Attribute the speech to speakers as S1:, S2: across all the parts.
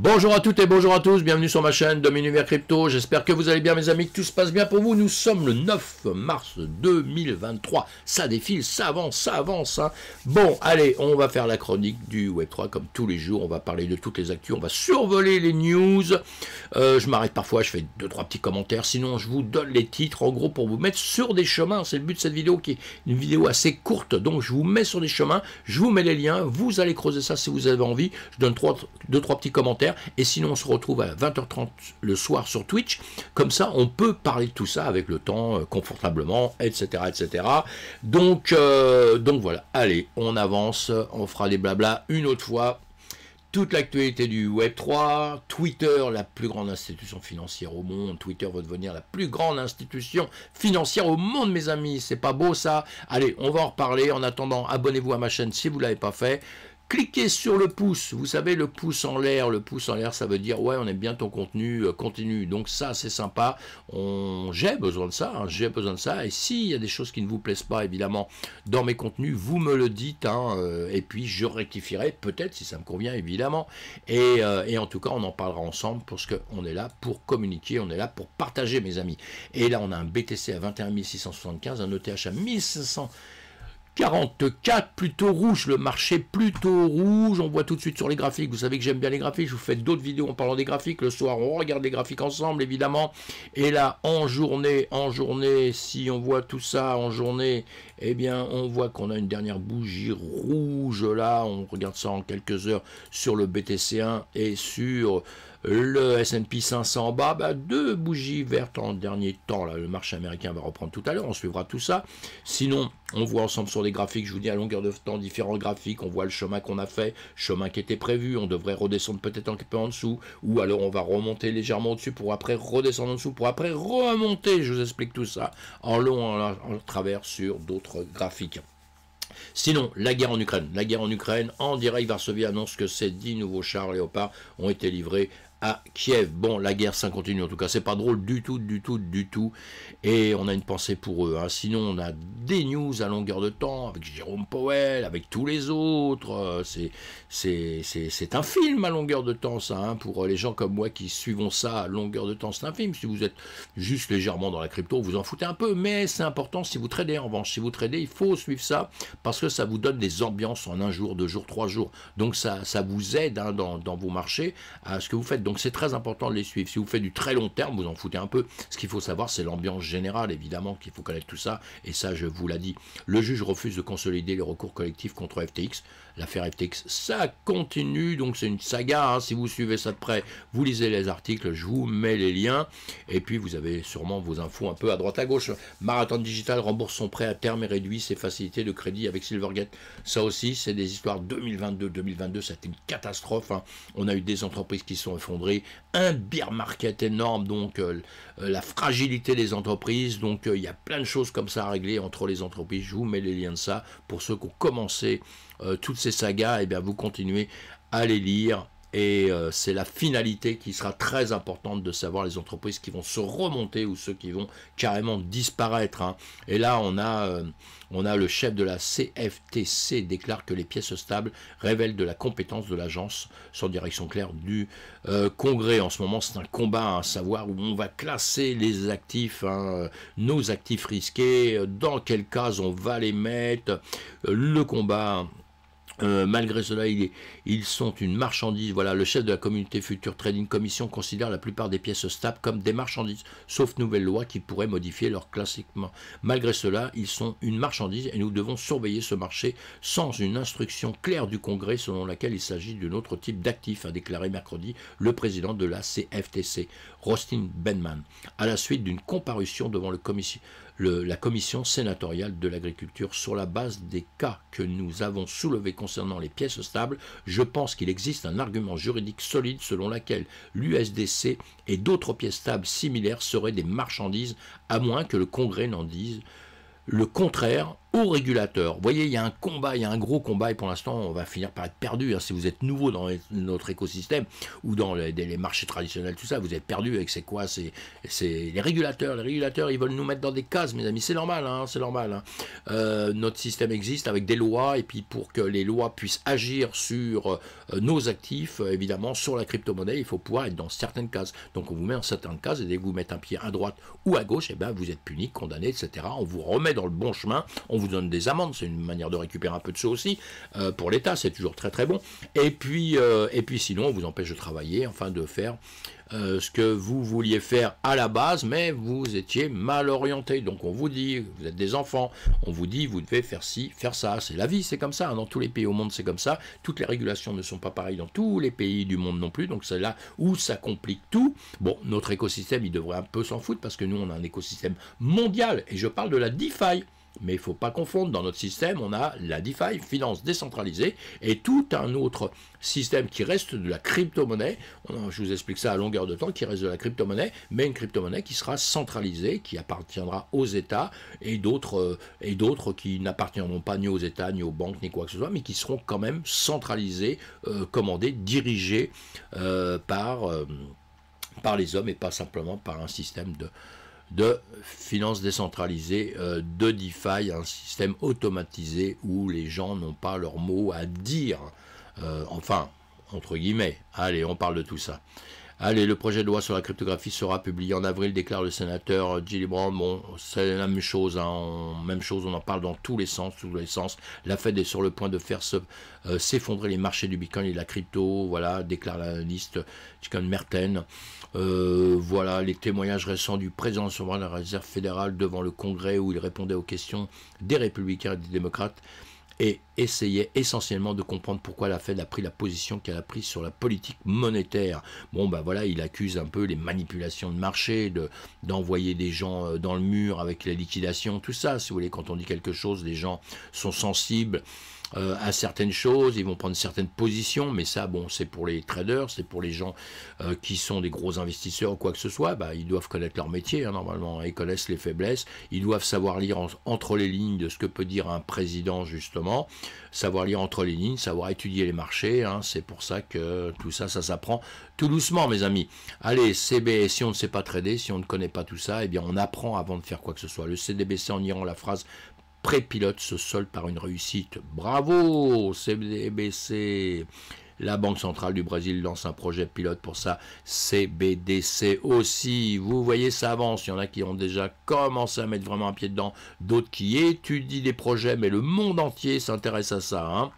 S1: Bonjour à toutes et bonjour à tous, bienvenue sur ma chaîne via Crypto, j'espère que vous allez bien mes amis, que tout se passe bien pour vous. Nous sommes le 9 mars 2023, ça défile, ça avance, ça avance. Hein. Bon, allez, on va faire la chronique du Web3 comme tous les jours, on va parler de toutes les actus, on va survoler les news. Euh, je m'arrête parfois, je fais deux trois petits commentaires, sinon je vous donne les titres en gros pour vous mettre sur des chemins. C'est le but de cette vidéo qui est une vidéo assez courte, donc je vous mets sur des chemins, je vous mets les liens, vous allez creuser ça si vous avez envie. Je donne 2 deux trois petits commentaires et sinon, on se retrouve à 20h30 le soir sur Twitch. Comme ça, on peut parler de tout ça avec le temps, euh, confortablement, etc. etc. Donc, euh, donc voilà, allez, on avance, on fera des blabla une autre fois. Toute l'actualité du Web3, Twitter, la plus grande institution financière au monde. Twitter va devenir la plus grande institution financière au monde, mes amis. C'est pas beau ça Allez, on va en reparler. En attendant, abonnez-vous à ma chaîne si vous ne l'avez pas fait. Cliquez sur le pouce, vous savez le pouce en l'air, le pouce en l'air ça veut dire ouais on aime bien ton contenu, euh, continue, donc ça c'est sympa, on... j'ai besoin de ça, hein. j'ai besoin de ça, et s'il y a des choses qui ne vous plaisent pas évidemment dans mes contenus, vous me le dites, hein, euh, et puis je rectifierai peut-être si ça me convient évidemment, et, euh, en tout cas on en parlera ensemble parce qu'on est là pour communiquer, on est là pour partager mes amis, et là on a un BTC à 21 675, un ETH e à 1500 44 plutôt rouge, le marché plutôt rouge, on voit tout de suite sur les graphiques, vous savez que j'aime bien les graphiques, je vous fais d'autres vidéos en parlant des graphiques, le soir on regarde les graphiques ensemble évidemment, et là en journée, en journée, si on voit tout ça en journée, eh bien on voit qu'on a une dernière bougie rouge là, on regarde ça en quelques heures sur le BTC1 et sur le S&P 500 en bas, deux bougies vertes en dernier temps. Là, le marché américain va reprendre tout à l'heure. On suivra tout ça. Sinon, on voit ensemble sur des graphiques, je vous dis à longueur de temps, différents graphiques, on voit le chemin qu'on a fait, chemin qui était prévu, on devrait redescendre peut-être un peu en dessous, ou alors on va remonter légèrement au-dessus pour après redescendre en dessous, pour après remonter, je vous explique tout ça, en long, en, travers sur d'autres graphiques. Sinon, la guerre en Ukraine. La guerre en Ukraine, en direct, Varsovie annonce que ces 10 nouveaux chars Léopard ont été livrés à Kiev. Bon, la guerre, ça continue. En tout cas, c'est pas drôle du tout, du tout, du tout. Et on a une pensée pour eux. Hein. Sinon, on a des news à longueur de temps avec Jérôme Powell, avec tous les autres. Euh, c'est un film à longueur de temps, ça. Hein, pour euh, les gens comme moi qui suivons ça à longueur de temps, c'est un film. Si vous êtes juste légèrement dans la crypto, vous en foutez un peu. Mais c'est important si vous tradez, en revanche. Si vous tradez, il faut suivre ça parce que ça vous donne des ambiances en un jour, deux jours, trois jours. Donc, ça, ça vous aide hein, dans, dans vos marchés à ce que vous faites. Donc c'est très important de les suivre. Si vous faites du très long terme, vous en foutez un peu. Ce qu'il faut savoir, c'est l'ambiance générale, évidemment, qu'il faut connaître tout ça. Et ça, je vous l'ai dit. Le juge refuse de consolider les recours collectifs contre FTX l'affaire FTX. Ça continue, donc c'est une saga. Hein. Si vous suivez ça de près, vous lisez les articles, je vous mets les liens. Et puis vous avez sûrement vos infos un peu à droite à gauche. Marathon Digital rembourse son prêt à terme et réduit ses facilités de crédit avec Silvergate. Ça aussi, c'est des histoires 2022-2022. c'est une catastrophe. Hein. On a eu des entreprises qui sont effondrées, un beer market énorme, donc euh, euh, la fragilité des entreprises. Donc euh, il y a plein de choses comme ça à régler entre les entreprises. Je vous mets les liens de ça pour ceux qui ont commencé toutes ces saga, eh bien, vous continuez à les lire. Et euh, c'est la finalité qui sera très importante de savoir les entreprises qui vont se remonter ou ceux qui vont carrément disparaître. Hein. Et là, on a, euh, on a le chef de la CFTC déclare que les pièces stables révèlent de la compétence de l'agence sans direction claire du euh, Congrès. En ce moment, c'est un combat à savoir où on va classer les actifs, hein, nos actifs risqués, dans quel cas on va les mettre. Le combat euh, malgré cela, ils sont une marchandise. Voilà, le chef de la communauté Future Trading Commission considère la plupart des pièces stables comme des marchandises, sauf nouvelle loi qui pourrait modifier leur classiquement. Malgré cela, ils sont une marchandise et nous devons surveiller ce marché sans une instruction claire du Congrès selon laquelle il s'agit d'un autre type d'actif, a déclaré mercredi le président de la CFTC, Rostin Benman, à la suite d'une comparution devant le, commissaire la commission sénatoriale de l'agriculture sur la base des cas que nous avons soulevés concernant les pièces stables. Je pense qu'il existe un argument juridique solide selon lequel l'USDC et d'autres pièces stables similaires seraient des marchandises, à moins que le Congrès n'en dise le contraire au régulateur. Vous voyez, il y a un combat, il y a un gros combat, et pour l'instant, on va finir par être perdu. Hein. Si vous êtes nouveau dans notre écosystème ou dans les, marchés traditionnels, tout ça, vous êtes perdu avec c'est quoi C'est les régulateurs. Les régulateurs, ils veulent nous mettre dans des cases, mes amis. C'est normal, hein, c'est normal. Hein. Euh, notre système existe avec des lois, et puis pour que les lois puissent agir sur euh, nos actifs, euh, évidemment, sur la crypto-monnaie, il faut pouvoir être dans certaines cases. Donc on vous met en certaines cases, et dès que vous mettez un pied à droite ou à gauche, et eh ben, vous êtes puni, condamné, etc. On vous remet dans le bon chemin vous donne des amendes, c'est une manière de récupérer un peu de sous aussi euh, pour l'État, c'est toujours très très bon. Et puis, euh, et puis sinon, on vous empêche de travailler, enfin de faire euh, ce que vous vouliez faire à la base, mais vous étiez mal orienté. Donc on vous dit, vous êtes des enfants, on vous dit, vous devez faire ci, faire ça. C'est la vie, c'est comme ça. Hein. Dans tous les pays au monde, c'est comme ça. Toutes les régulations ne sont pas pareilles dans tous les pays du monde non plus. Donc c'est là où ça complique tout. Bon, notre écosystème, il devrait un peu s'en foutre parce que nous, on a un écosystème mondial. Et je parle de la DeFi. Mais il ne faut pas confondre, dans notre système, on a la DeFi, finance décentralisée, et tout un autre système qui reste de la crypto-monnaie, je vous explique ça à longueur de temps, qui reste de la crypto-monnaie, mais une crypto-monnaie qui sera centralisée, qui appartiendra aux États, et d'autres euh, qui n'appartiendront pas ni aux États, ni aux banques, ni quoi que ce soit, mais qui seront quand même centralisés, euh, commandés, dirigés euh, par, par les hommes et pas simplement par un système de, de finances décentralisées, euh, de DeFi, un système automatisé où les gens n'ont pas leur mot à dire. Euh, enfin, entre guillemets. Allez, on parle de tout ça. Allez, le projet de loi sur la cryptographie sera publié en avril, déclare le sénateur Gillibrand. Bon, c'est la même chose, hein. on, même chose, on en parle dans tous les sens, tous les sens. La Fed est sur le point de faire euh, s'effondrer les marchés du Bitcoin et de la crypto, voilà, déclare l'analyste Chicken Merten. Euh, voilà les témoignages récents du président de la Réserve fédérale devant le Congrès où il répondait aux questions des républicains et des démocrates et essayait essentiellement de comprendre pourquoi la Fed a pris la position qu'elle a prise sur la politique monétaire. Bon, ben voilà, il accuse un peu les manipulations de marché, de, d'envoyer des gens euh, dans le mur avec la liquidation, tout ça. Si vous voulez, quand on dit quelque chose, les gens sont sensibles. Euh, à certaines choses, ils vont prendre certaines positions, mais ça, bon, c'est pour les traders, c'est pour les gens euh, qui sont des gros investisseurs ou quoi que ce soit, bah, ils doivent connaître leur métier, hein, normalement, ils connaissent les faiblesses, ils doivent savoir lire entre les lignes de ce que peut dire un président, justement, savoir lire entre les lignes, savoir étudier les marchés, hein. c'est pour ça que tout ça, ça s'apprend tout doucement, mes amis. Allez, CB, si on ne sait pas trader, si on ne connaît pas tout ça, eh bien, on apprend avant de faire quoi que ce soit. Le CDBC en Iran, la phrase pré-pilote se solde par une réussite. Bravo, CBDC La Banque Centrale du Brésil lance un projet pilote pour ça. CBDC aussi. Vous voyez, ça avance. Il y en a qui ont déjà commencé à mettre vraiment un pied dedans, d'autres qui étudient des projets, mais le monde entier s'intéresse à ça. Hein.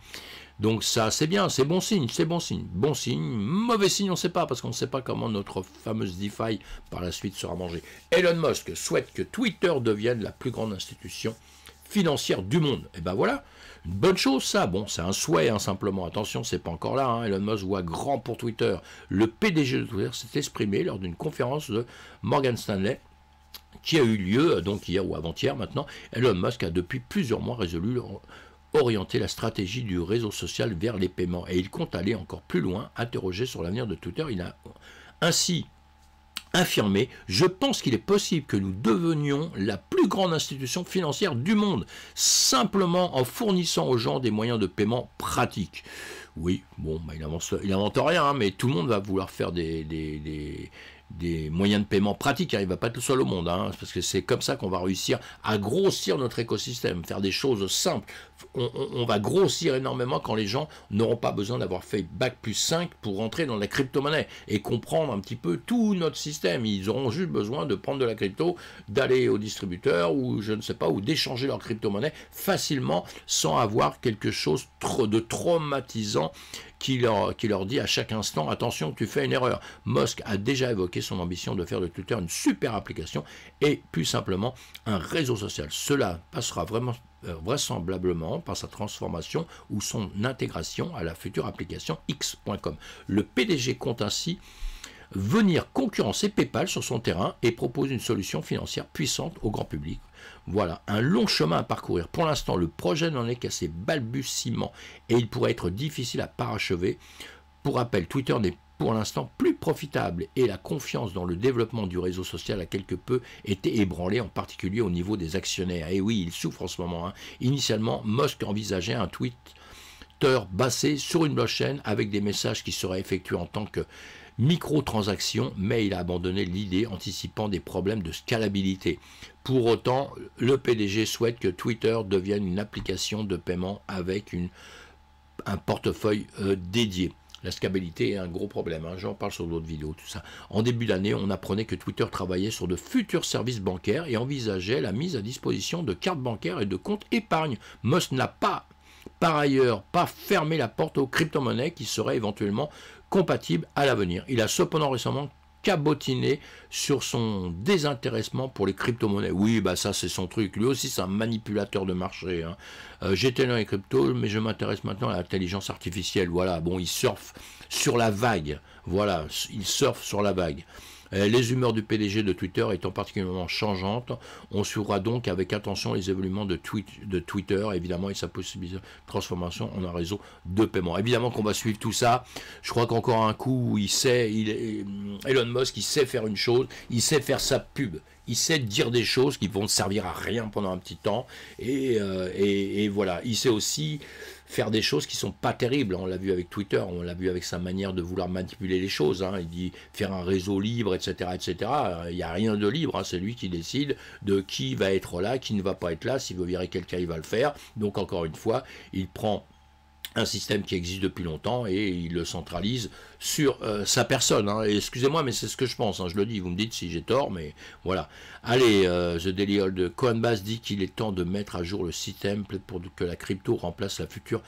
S1: Donc ça, c'est bien, c'est bon signe, c'est bon signe. Bon signe, mauvais signe, on ne sait pas, parce qu'on ne sait pas comment notre fameuse DeFi par la suite sera mangée. Elon Musk souhaite que Twitter devienne la plus grande institution financière du monde. Et eh ben voilà, une bonne chose ça, bon c'est un souhait hein, simplement, attention c'est pas encore là, hein. Elon Musk voit grand pour Twitter, le PDG de Twitter s'est exprimé lors d'une conférence de Morgan Stanley, qui a eu lieu euh, donc hier ou avant-hier maintenant, Elon Musk a depuis plusieurs mois résolu orienter la stratégie du réseau social vers les paiements et il compte aller encore plus loin, interroger sur l'avenir de Twitter, il a ainsi infirmé, je pense qu'il est possible que nous devenions la plus grande institution financière du monde, simplement en fournissant aux gens des moyens de paiement pratiques. Oui, bon, bah, il, avance, il invente rien, hein, mais tout le monde va vouloir faire des, des des moyens de paiement pratiques, hein, il ne va pas tout seul au monde, hein, parce que c'est comme ça qu'on va réussir à grossir notre écosystème, faire des choses simples. On, va grossir énormément quand les gens n'auront pas besoin d'avoir fait Bac plus 5 pour entrer dans la crypto-monnaie et comprendre un petit peu tout notre système. Ils auront juste besoin de prendre de la crypto, d'aller au distributeur ou je ne sais pas, ou d'échanger leur crypto-monnaie facilement sans avoir quelque chose de traumatisant qui leur, dit à chaque instant, attention, tu fais une erreur. Musk a déjà évoqué son ambition de faire de Twitter une super application et plus simplement un réseau social. Cela passera vraiment euh, vraisemblablement par sa transformation ou son intégration à la future application X.com. Le PDG compte ainsi venir concurrencer PayPal sur son terrain et propose une solution financière puissante au grand public voilà, un long chemin à parcourir. Pour l'instant, le projet n'en est qu'à ses balbutiements et il pourrait être difficile à parachever. Pour rappel, Twitter n'est pour l'instant plus profitable et la confiance dans le développement du réseau social a quelque peu été ébranlée, en particulier au niveau des actionnaires. Et oui, il souffre en ce moment. Hein. Initialement, Musk envisageait un Twitter basé sur une blockchain avec des messages qui seraient effectués en tant que microtransactions, mais il a abandonné l'idée anticipant des problèmes de scalabilité. Pour autant, le PDG souhaite que Twitter devienne une application de paiement avec une, un portefeuille euh, dédié. La scalabilité est un gros problème, hein. j'en parle sur d'autres vidéos, tout ça. En début d'année, on apprenait que Twitter travaillait sur de futurs services bancaires et envisageait la mise à disposition de cartes bancaires et de comptes épargne. Musk n'a pas, par ailleurs, pas fermé la porte aux crypto-monnaies qui seraient éventuellement compatible à l'avenir. Il a cependant récemment cabotiné sur son désintéressement pour les crypto-monnaies. Oui, bah ça c'est son truc. Lui aussi c'est un manipulateur de marché. Hein. Euh, j'étais dans les cryptos, mais je m'intéresse maintenant à l'intelligence artificielle. Voilà, bon, il surfe sur la vague. Voilà, il surfe sur la vague. Euh, les humeurs du PDG de Twitter étant particulièrement changeantes, on suivra donc avec attention les évolutions de, Twitter, évidemment, et sa possible transformation en un réseau de paiement. Évidemment qu'on va suivre tout ça. Je crois qu'encore un coup, il sait, il, euh, Elon Musk, il sait faire une chose, il sait faire sa pub il sait dire des choses qui vont servir à rien pendant un petit temps. Euh, et, et, voilà, il sait aussi faire des choses qui sont pas terribles. On l'a vu avec Twitter, on l'a vu avec sa manière de vouloir manipuler les choses. Hein. Il dit faire un réseau libre, etc., etc. Il n'y a rien de libre. Hein. C'est lui qui décide de qui va être là, qui ne va pas être là. S'il veut virer quelqu'un, il va le faire. Donc encore une fois, il prend un système qui existe depuis longtemps et il le centralise sur euh, sa personne. Hein. Excusez-moi, mais c'est ce que je pense. Hein. Je le dis, vous me dites si j'ai tort, mais voilà. Allez, euh, The Daily Hold, Coinbase dit qu'il est temps de mettre à jour le système pour que la crypto remplace la future,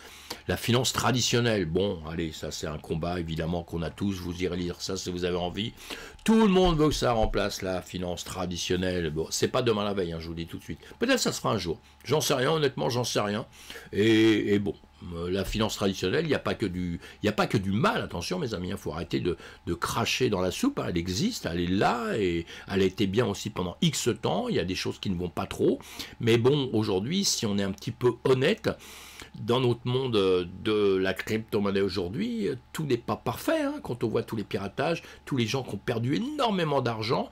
S1: la finance traditionnelle. Bon, allez, ça c'est un combat évidemment qu'on a tous. Vous irez lire ça si vous avez envie. Tout le monde veut que ça remplace la finance traditionnelle. Bon, c'est pas demain la veille, hein, je vous dis tout de suite. Peut-être ça sera un jour. J'en sais rien, honnêtement, j'en sais rien. et, et bon, euh, la finance traditionnelle, il n'y a, pas que du, a pas que du mal, attention mes amis, il hein, faut arrêter de, cracher dans la soupe, hein. elle existe, elle est là, et elle a été bien aussi pendant X temps, il y a des choses qui ne vont pas trop, mais bon, aujourd'hui, si on est un petit peu honnête, dans notre monde euh, de la crypto-monnaie aujourd'hui, euh, tout n'est pas parfait, hein. quand on voit tous les piratages, tous les gens qui ont perdu énormément d'argent,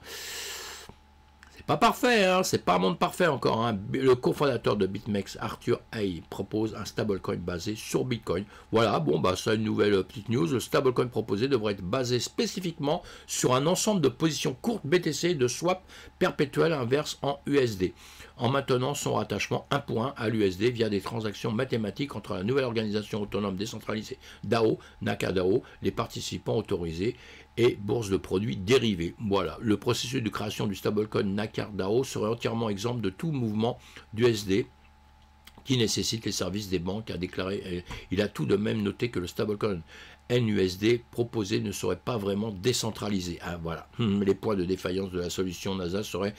S1: pas parfait, hein. c'est pas un monde parfait encore. Hein. Le cofondateur de BitMEX, Arthur Hay, propose un stablecoin basé sur Bitcoin. Voilà, bon, bah, ça, une nouvelle euh, petite news. Le stablecoin proposé devrait être basé spécifiquement sur un ensemble de positions courtes BTC de swap perpétuel inverse en USD, en maintenant son rattachement 1 point à l'USD via des transactions mathématiques entre la nouvelle organisation autonome décentralisée DAO, Nakadao, les participants autorisés et bourse de produits dérivés. Voilà, le processus de création du stablecoin NACARDAO serait entièrement exempt de tout mouvement d'USD qui nécessite les services des banques, à déclarer Il a tout de même noté que le stablecoin NUSD proposé ne serait pas vraiment décentralisé. Ah, voilà, hmm, les points de défaillance de la solution NASA seraient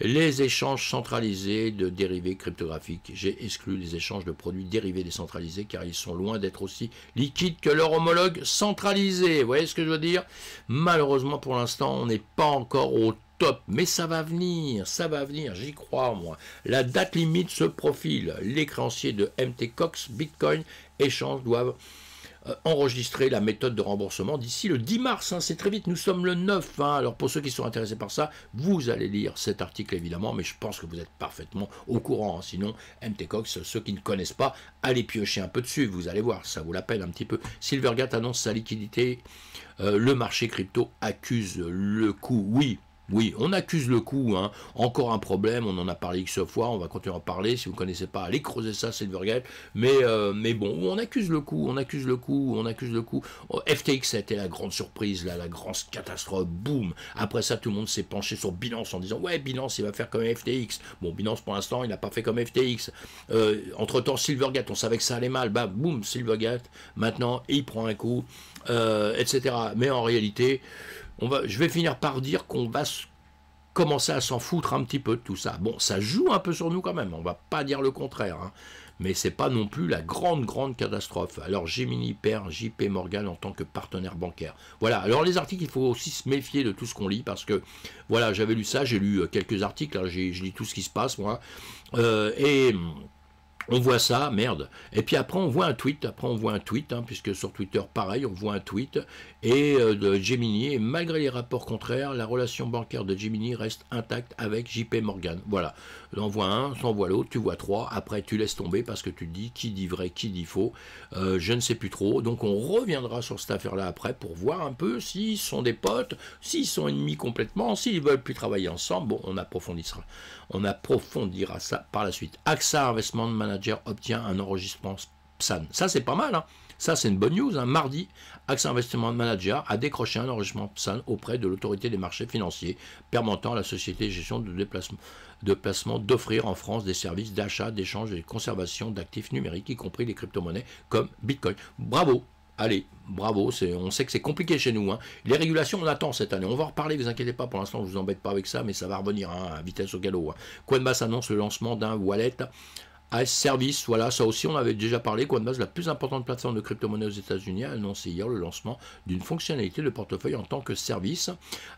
S1: les échanges centralisés de dérivés cryptographiques. J'ai exclu les échanges de produits dérivés décentralisés car ils sont loin d'être aussi liquides que leur homologue centralisé. Vous voyez ce que je veux dire Malheureusement pour l'instant, on n'est pas encore au top, mais ça va venir, ça va venir, j'y crois moi. La date limite se profile. Les créanciers de MT Cox, Bitcoin, échange doivent euh, enregistrer la méthode de remboursement d'ici le 10 mars. Hein. c'est très vite, nous sommes le 9. Hein. alors pour ceux qui sont intéressés par ça, vous allez lire cet article évidemment, mais je pense que vous êtes parfaitement au courant. Hein. sinon, MT Cox, ceux qui ne connaissent pas, allez piocher un peu dessus, vous allez voir, ça vous l'appelle un petit peu. Silvergate annonce sa liquidité. Euh, le marché crypto accuse le coup. Oui, oui, on accuse le coup. Hein. Encore un problème, on en a parlé X fois, on va continuer à en parler. Si vous ne connaissez pas, allez creuser ça, Silvergate. Mais, euh, mais bon, on accuse le coup, on accuse le coup, on accuse le coup. Oh, FTX, a été la grande surprise, la grande catastrophe, boum. Après ça, tout le monde s'est penché sur Binance en disant Ouais, Binance, il va faire comme FTX. Bon, Binance, pour l'instant, il n'a pas fait comme FTX. Euh, entre-temps, Silvergate, on savait que ça allait mal. Bah, boum, Silvergate, maintenant, il prend un coup, euh, etc. Mais en réalité, je vais finir par dire qu'on va commencer à s'en foutre un petit peu de tout ça. Bon, ça joue un peu sur nous quand même, on ne va pas dire le contraire, mais hein. mais c'est pas non plus la grande, grande catastrophe. Alors Gemini perd JP Morgan en tant que partenaire bancaire. Voilà, alors les articles, il faut aussi se méfier de tout ce qu'on lit, parce que, voilà, j'avais lu ça, j'ai lu euh, quelques articles, hein, je lis tout ce qui se passe, moi, euh, et... On voit ça, merde. Et puis après, on voit un tweet. Après, on voit un tweet, hein, puisque sur Twitter, pareil, on voit un tweet. Et euh, de Gemini, et malgré les rapports contraires, la relation bancaire de Gemini reste intacte avec JP Morgan. Voilà. on voit un, on voit l'autre, tu vois trois. Après, tu laisses tomber parce que tu dis qui dit vrai, qui dit faux. Euh, je ne sais plus trop. Donc, on reviendra sur cette affaire-là après pour voir un peu s'ils sont des potes, s'ils sont ennemis complètement, s'ils ne veulent plus travailler ensemble. Bon, on approfondira, on approfondira ça par la suite. AXA de Management obtient un enregistrement PSAN. Ça, c'est pas mal. Hein. Ça, c'est une bonne news. Hein. Mardi, Axe Investment Manager a décroché un enregistrement PSAN auprès de l'autorité des marchés financiers, permettant à la société de gestion de, déplacement, de placement d'offrir en France des services d'achat, d'échange et de conservation d'actifs numériques, y compris les crypto-monnaies comme Bitcoin. Bravo Allez, bravo, on sait que c'est compliqué chez nous. Hein. Les régulations, on attend cette année. On va en reparler, vous inquiétez pas, pour l'instant, je ne vous embête pas avec ça, mais ça va revenir à vitesse au galop. Coinbase annonce le lancement d'un wallet AS Service, voilà, ça aussi on avait déjà parlé, Coinbase, la plus importante plateforme de crypto-monnaie aux États-Unis, a annoncé hier le lancement d'une fonctionnalité de portefeuille en tant que service,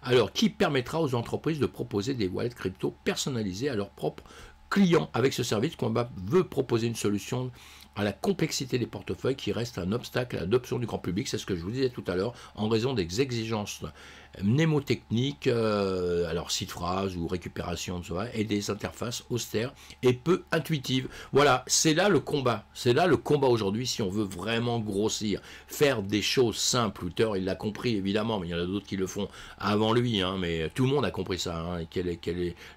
S1: alors qui permettra aux entreprises de proposer des wallets crypto personnalisés à leurs propres clients. Avec ce service, Coinbase veut proposer une solution à la complexité des portefeuilles qui reste un obstacle à l'adoption du grand public, c'est ce que je vous disais tout à l'heure, en raison des exigences mnémotechnique, euh, alors site phrase ou récupération et des interfaces austères et peu intuitives. Voilà, c'est là le combat. C'est là le combat aujourd'hui si on veut vraiment grossir, faire des choses simples. Luther, il l'a compris évidemment, mais il y en a d'autres qui le font avant lui, hein, mais tout le monde a compris ça. Hein, quelle est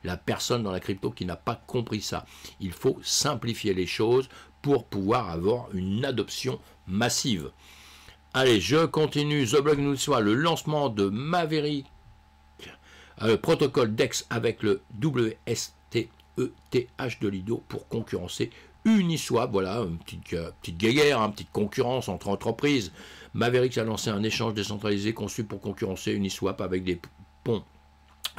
S1: la personne dans la crypto qui n'a pas compris ça Il faut simplifier les choses pour pouvoir avoir une adoption massive. Allez, je continue. The Blog nous soit le lancement de Maverick, le euh, protocole DEX avec le WSTETH de Lido pour concurrencer Uniswap. Voilà, une petite, euh, petite guéguerre, une hein, petite concurrence entre entreprises. Maverick a lancé un échange décentralisé conçu pour concurrencer Uniswap avec des ponts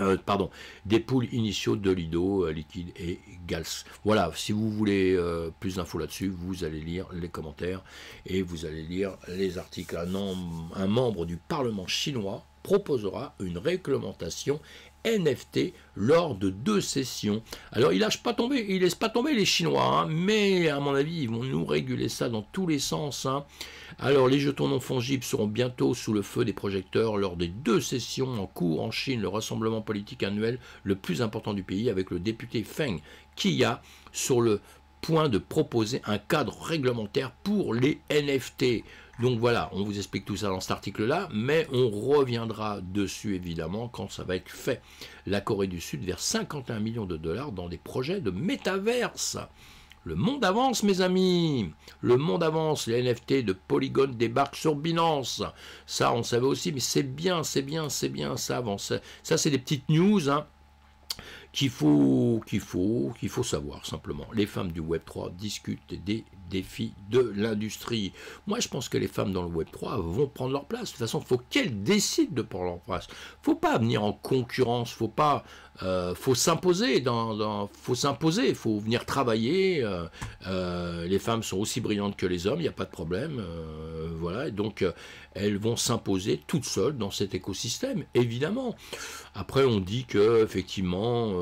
S1: euh, pardon, des poules initiaux de Lido, euh, Liquide et Gals. Voilà, si vous voulez euh, plus d'infos là-dessus, vous allez lire les commentaires et vous allez lire les articles. Un, membre du Parlement chinois proposera une réglementation NFT lors de deux sessions. Alors il lâche pas tomber, il laisse pas tomber les Chinois, hein, mais à mon avis ils vont nous réguler ça dans tous les sens. Hein. Alors, les jetons non fongibles seront bientôt sous le feu des projecteurs lors des deux sessions en cours en Chine, le rassemblement politique annuel le plus important du pays, avec le député Feng a sur le point de proposer un cadre réglementaire pour les NFT. Donc voilà, on vous explique tout ça dans cet article-là, mais on reviendra dessus évidemment quand ça va être fait. La Corée du Sud vers 51 millions de dollars dans des projets de métaverse. Le monde avance, mes amis. Le monde avance. Les NFT de Polygon débarquent sur Binance. Ça, on savait aussi, mais c'est bien, c'est bien, c'est bien, ça avance. Ça, c'est des petites news. Hein qu'il faut, qu'il faut, qu'il faut savoir simplement. Les femmes du Web3 discutent des défi de l'industrie. Moi, je pense que les femmes dans le Web 3 vont prendre leur place. De toute façon, faut qu'elles décident de prendre leur place. Faut pas venir en concurrence. Faut pas, euh, faut s'imposer. Dans, faut s'imposer. Faut venir travailler. Euh, euh, les femmes sont aussi brillantes que les hommes. Il n'y a pas de problème. voilà. donc, elles vont s'imposer toutes seules dans cet écosystème, évidemment. Après, on dit que effectivement,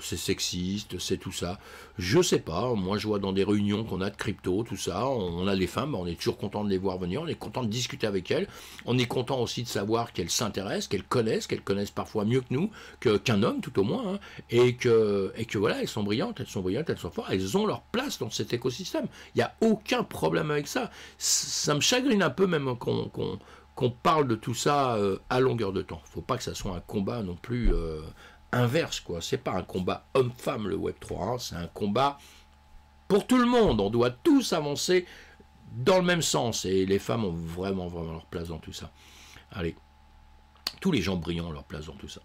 S1: c'est sexiste, c'est tout ça. Je sais pas. Moi, je vois dans des réunions qu'on a crypto, tout ça. On a des femmes, on est toujours content de les voir venir, on est content de discuter avec elles. On est content aussi de savoir qu'elles s'intéressent, qu'elles connaissent, qu'elles connaissent parfois mieux que nous, que, qu'un homme tout au moins, hein. et, que, et que voilà, elles sont brillantes, elles sont brillantes, elles sont fortes, elles ont leur place dans cet écosystème. Il n'y a aucun problème avec ça. Ça me chagrine un peu même qu'on... parle de tout ça euh, à longueur de temps. Faut pas que ça soit un combat non plus euh, inverse, quoi. C'est pas un combat homme-femme le Web 3, hein. c'est un combat pour tout le monde. On doit tous avancer dans le même sens. Et les femmes ont vraiment, vraiment leur place dans tout ça. Allez, tous les gens brillants ont leur place dans tout ça.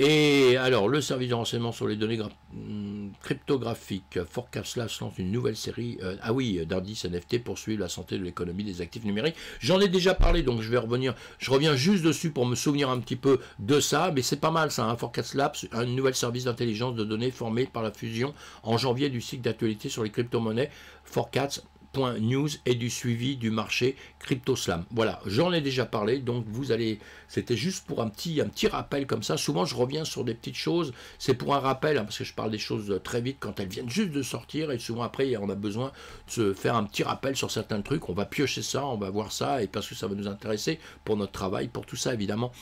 S1: Et alors, le service de renseignement sur les données hmm, cryptographiques, Forecast Labs lance une nouvelle série, euh, ah oui, d'indices NFT pour suivre la santé de l'économie des actifs numériques. J'en ai déjà parlé, donc je vais revenir, je reviens juste dessus pour me souvenir un petit peu de ça, mais c'est pas mal ça, hein, Forecast Labs, un nouvel service d'intelligence de données formé par la fusion en janvier du cycle d'actualité sur les crypto-monnaies Forecast news et du suivi du marché crypto-slam. Voilà, j'en ai déjà parlé, donc vous allez, c'était juste pour un petit, un petit rappel comme ça. Souvent, je reviens sur des petites choses, c'est pour un rappel, hein, parce que je parle des choses euh, très vite quand elles viennent juste de sortir, et souvent après, on a besoin de se faire un petit rappel sur certains trucs. On va piocher ça, on va voir ça, et parce que ça va nous intéresser pour notre travail, pour tout ça, évidemment.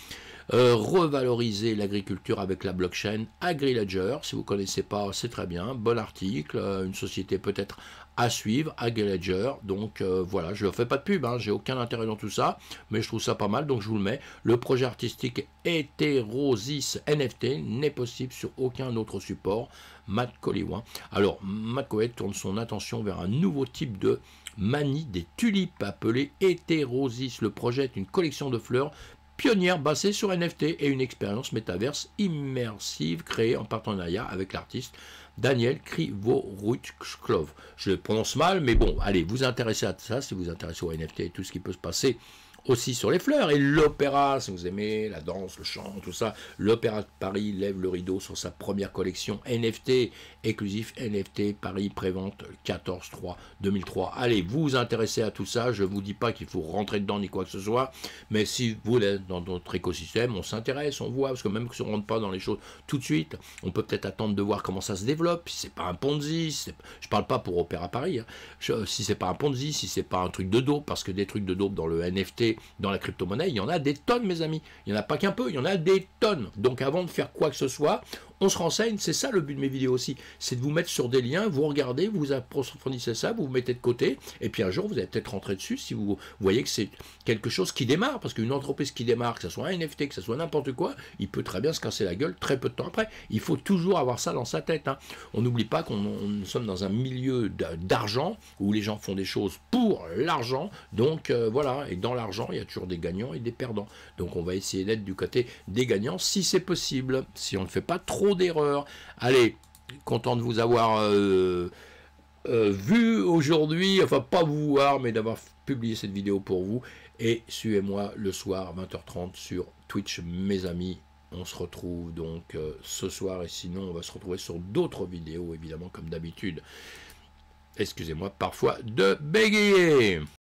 S1: Euh, revaloriser l'agriculture avec la blockchain AgriLedger, si vous connaissez pas, c'est très bien, bon article, euh, une société peut-être à suivre à Gallagher. Donc euh, voilà, je ne fais pas de pub, hein, j'ai aucun intérêt dans tout ça, mais je trouve ça pas mal, donc je vous le mets. Le projet artistique Heterosis NFT n'est possible sur aucun autre support. Matt Colliwan. Alors, Matt tourne son attention vers un nouveau type de manie des tulipes appelé Hétérosis, Le projet est une collection de fleurs pionnière basée sur NFT et une expérience métaverse immersive créée en partenariat avec l'artiste Daniel Krivoruchklov. Je le prononce mal, mais bon, allez, vous intéressez à ça, si vous intéressez au NFT et tout ce qui peut se passer aussi sur les fleurs. Et l'opéra, si vous aimez la danse, le chant, tout ça, l'Opéra de Paris lève le rideau sur sa première collection NFT, exclusif NFT Paris prévente 14-3-2003. Allez, vous vous intéressez à tout ça, je ne vous dis pas qu'il faut rentrer dedans ni quoi que ce soit, mais si vous êtes dans notre écosystème, on s'intéresse, on voit, parce que même si on ne rentre pas dans les choses tout de suite, on peut peut-être attendre de voir comment ça se développe, si c'est pas un Ponzi, si je parle pas pour Opéra Paris, hein. si c'est pas un Ponzi, si c'est pas un truc de dope, parce que des trucs de dope dans le NFT, dans la crypto-monnaie, il y en a des tonnes, mes amis. Il n'y en a pas qu'un peu, il y en a des tonnes. Donc avant de faire quoi que ce soit, on se renseigne, c'est ça le but de mes vidéos aussi, c'est de vous mettre sur des liens, vous regardez, vous approfondissez ça, vous vous mettez de côté, et puis un jour vous allez peut-être rentrer dessus si vous voyez que c'est quelque chose qui démarre, parce qu'une entreprise qui démarre, que ce soit un NFT, que ce soit n'importe quoi, il peut très bien se casser la gueule très peu de temps après. Il faut toujours avoir ça dans sa tête. Hein. On n'oublie pas qu'on nous sommes dans un milieu d'argent où les gens font des choses pour l'argent, donc euh, voilà, et dans l'argent, il y a toujours des gagnants et des perdants. Donc on va essayer d'être du côté des gagnants si c'est possible, si on ne fait pas trop d'erreur Allez, content de vous avoir euh, euh, vu aujourd'hui, enfin pas vous voir, mais d'avoir publié cette vidéo pour vous. Et suivez-moi le soir 20h30 sur Twitch, mes amis. On se retrouve donc euh, ce soir et sinon on va se retrouver sur d'autres vidéos évidemment comme d'habitude. Excusez-moi parfois de bégayer.